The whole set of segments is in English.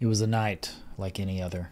It was a night like any other.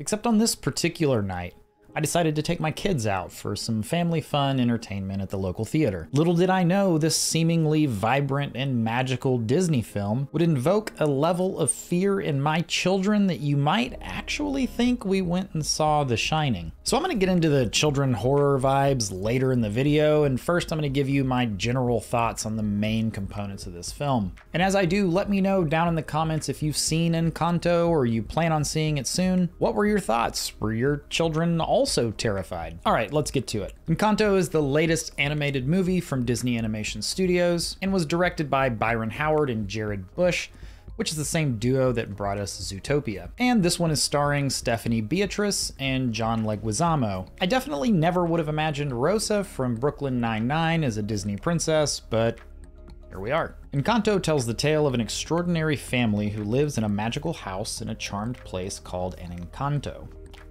Except on this particular night, I decided to take my kids out for some family fun entertainment at the local theater. Little did I know this seemingly vibrant and magical Disney film would invoke a level of fear in my children that you might actually think we went and saw The Shining. So I'm going to get into the children horror vibes later in the video, and first I'm going to give you my general thoughts on the main components of this film. And as I do, let me know down in the comments if you've seen Encanto or you plan on seeing it soon. What were your thoughts? Were your children all also terrified. All right, let's get to it. Encanto is the latest animated movie from Disney Animation Studios and was directed by Byron Howard and Jared Bush, which is the same duo that brought us Zootopia. And this one is starring Stephanie Beatrice and John Leguizamo. I definitely never would have imagined Rosa from Brooklyn Nine-Nine as a Disney princess, but here we are. Encanto tells the tale of an extraordinary family who lives in a magical house in a charmed place called an Encanto.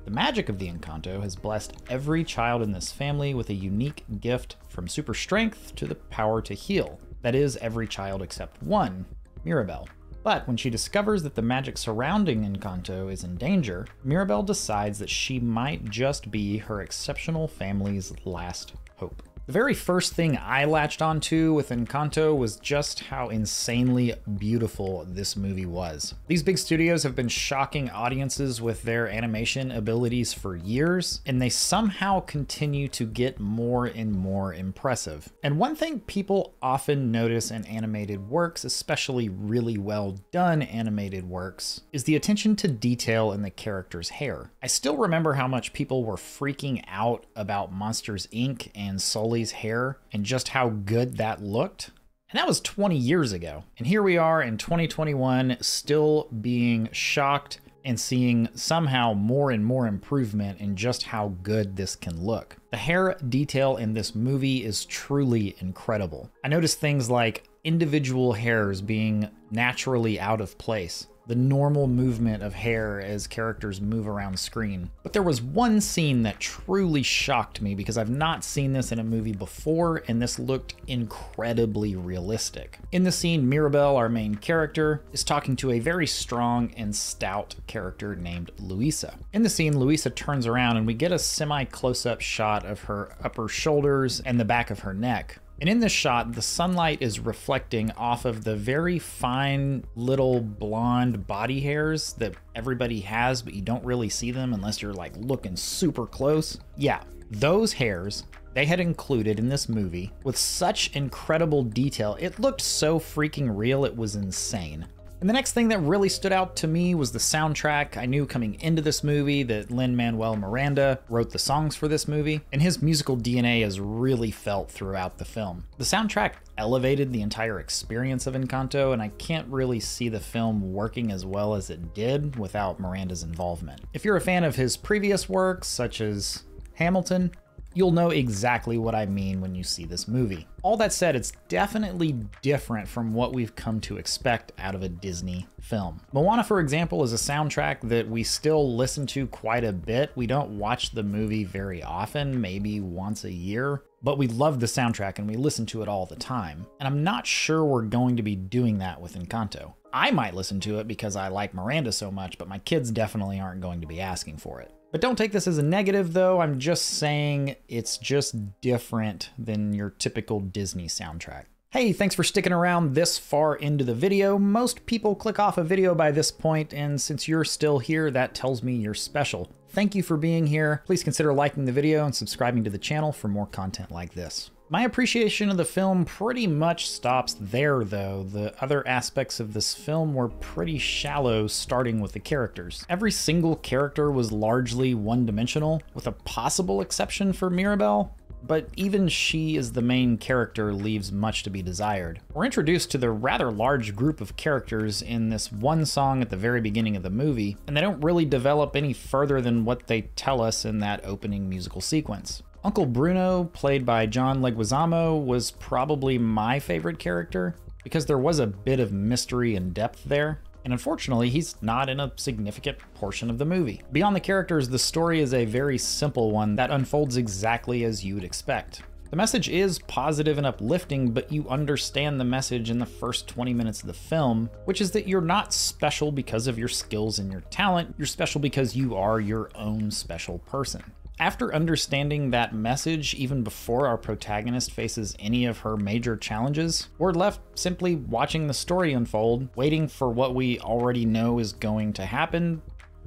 The magic of the Encanto has blessed every child in this family with a unique gift from super strength to the power to heal. That is, every child except one, Mirabelle. But when she discovers that the magic surrounding Encanto is in danger, Mirabelle decides that she might just be her exceptional family's last hope. The very first thing I latched onto with Encanto was just how insanely beautiful this movie was. These big studios have been shocking audiences with their animation abilities for years, and they somehow continue to get more and more impressive. And one thing people often notice in animated works, especially really well done animated works, is the attention to detail in the character's hair. I still remember how much people were freaking out about Monsters Inc. and Sully Kelly's hair and just how good that looked. And that was 20 years ago. And here we are in 2021, still being shocked and seeing somehow more and more improvement in just how good this can look. The hair detail in this movie is truly incredible. I noticed things like individual hairs being naturally out of place, the normal movement of hair as characters move around screen. But there was one scene that truly shocked me because I've not seen this in a movie before and this looked incredibly realistic. In the scene, Mirabelle, our main character, is talking to a very strong and stout character named Luisa. In the scene, Luisa turns around and we get a semi close up shot of her upper shoulders and the back of her neck. And in this shot, the sunlight is reflecting off of the very fine little blonde body hairs that everybody has, but you don't really see them unless you're like looking super close. Yeah, those hairs they had included in this movie with such incredible detail. It looked so freaking real, it was insane. And the next thing that really stood out to me was the soundtrack. I knew coming into this movie that Lin-Manuel Miranda wrote the songs for this movie, and his musical DNA is really felt throughout the film. The soundtrack elevated the entire experience of Encanto, and I can't really see the film working as well as it did without Miranda's involvement. If you're a fan of his previous works, such as Hamilton, You'll know exactly what I mean when you see this movie. All that said, it's definitely different from what we've come to expect out of a Disney film. Moana, for example, is a soundtrack that we still listen to quite a bit. We don't watch the movie very often, maybe once a year, but we love the soundtrack and we listen to it all the time. And I'm not sure we're going to be doing that with Encanto. I might listen to it because I like Miranda so much, but my kids definitely aren't going to be asking for it. But don't take this as a negative though, I'm just saying it's just different than your typical Disney soundtrack. Hey, thanks for sticking around this far into the video. Most people click off a video by this point, and since you're still here, that tells me you're special. Thank you for being here. Please consider liking the video and subscribing to the channel for more content like this. My appreciation of the film pretty much stops there, though. The other aspects of this film were pretty shallow, starting with the characters. Every single character was largely one-dimensional, with a possible exception for Mirabelle, but even she as the main character leaves much to be desired. We're introduced to the rather large group of characters in this one song at the very beginning of the movie, and they don't really develop any further than what they tell us in that opening musical sequence. Uncle Bruno, played by John Leguizamo, was probably my favorite character because there was a bit of mystery and depth there and unfortunately, he's not in a significant portion of the movie. Beyond the characters, the story is a very simple one that unfolds exactly as you'd expect. The message is positive and uplifting, but you understand the message in the first 20 minutes of the film, which is that you're not special because of your skills and your talent, you're special because you are your own special person. After understanding that message even before our protagonist faces any of her major challenges, we're left simply watching the story unfold, waiting for what we already know is going to happen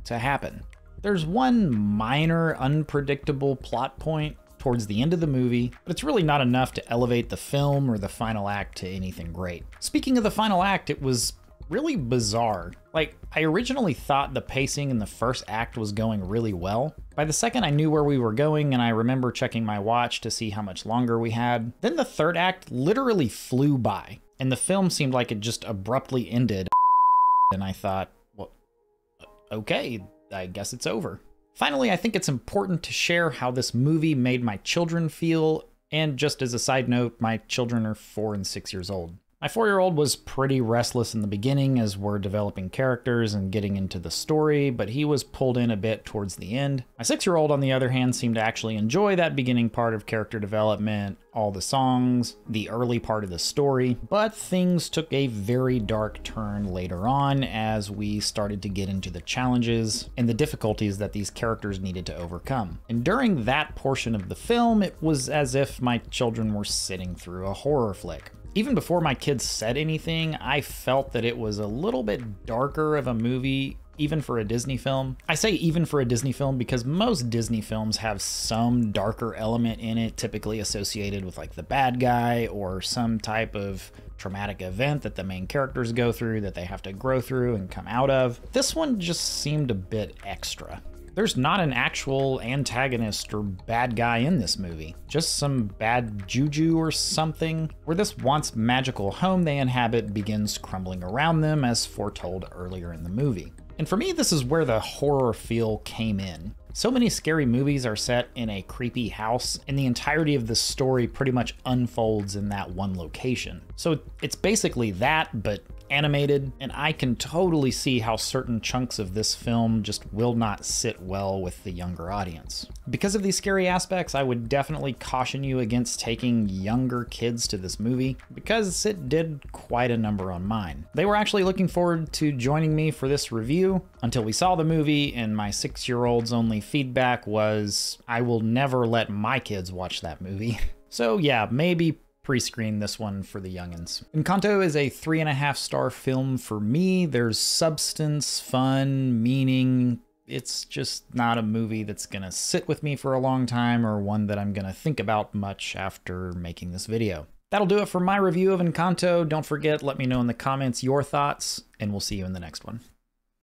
to happen. There's one minor unpredictable plot point towards the end of the movie, but it's really not enough to elevate the film or the final act to anything great. Speaking of the final act, it was really bizarre. Like, I originally thought the pacing in the first act was going really well. By the second, I knew where we were going, and I remember checking my watch to see how much longer we had. Then the third act literally flew by, and the film seemed like it just abruptly ended. And I thought, well, okay, I guess it's over. Finally, I think it's important to share how this movie made my children feel and just as a side note, my children are four and six years old. My four year old was pretty restless in the beginning as we're developing characters and getting into the story, but he was pulled in a bit towards the end. My six year old, on the other hand, seemed to actually enjoy that beginning part of character development, all the songs, the early part of the story, but things took a very dark turn later on as we started to get into the challenges and the difficulties that these characters needed to overcome. And during that portion of the film, it was as if my children were sitting through a horror flick even before my kids said anything, I felt that it was a little bit darker of a movie even for a Disney film. I say even for a Disney film because most Disney films have some darker element in it, typically associated with like the bad guy or some type of traumatic event that the main characters go through that they have to grow through and come out of. This one just seemed a bit extra. There's not an actual antagonist or bad guy in this movie, just some bad juju or something, where this once magical home they inhabit begins crumbling around them as foretold earlier in the movie. And for me, this is where the horror feel came in. So many scary movies are set in a creepy house, and the entirety of the story pretty much unfolds in that one location. So it's basically that, but animated, and I can totally see how certain chunks of this film just will not sit well with the younger audience. Because of these scary aspects, I would definitely caution you against taking younger kids to this movie, because it did quite a number on mine. They were actually looking forward to joining me for this review until we saw the movie and my six year old's only feedback was, I will never let my kids watch that movie. So yeah, maybe pre-screen this one for the youngins. Encanto is a three and a half star film for me. There's substance, fun, meaning. It's just not a movie that's gonna sit with me for a long time or one that I'm gonna think about much after making this video. That'll do it for my review of Encanto. Don't forget, let me know in the comments your thoughts, and we'll see you in the next one.